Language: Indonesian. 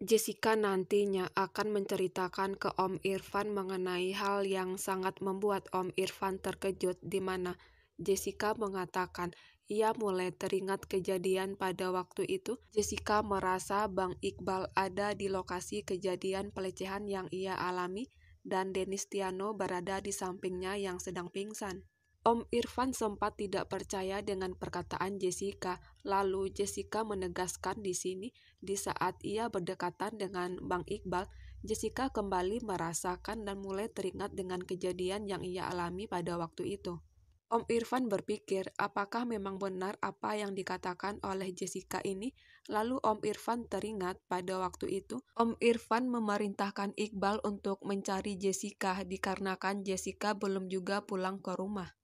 Jessica nantinya akan menceritakan ke Om Irfan mengenai hal yang sangat membuat Om Irfan terkejut di mana Jessica mengatakan ia mulai teringat kejadian pada waktu itu. Jessica merasa Bang Iqbal ada di lokasi kejadian pelecehan yang ia alami dan Denis Tiano berada di sampingnya yang sedang pingsan. Om Irfan sempat tidak percaya dengan perkataan Jessica, lalu Jessica menegaskan di sini, di saat ia berdekatan dengan Bang Iqbal, Jessica kembali merasakan dan mulai teringat dengan kejadian yang ia alami pada waktu itu. Om Irfan berpikir, apakah memang benar apa yang dikatakan oleh Jessica ini? Lalu Om Irfan teringat pada waktu itu, Om Irfan memerintahkan Iqbal untuk mencari Jessica dikarenakan Jessica belum juga pulang ke rumah.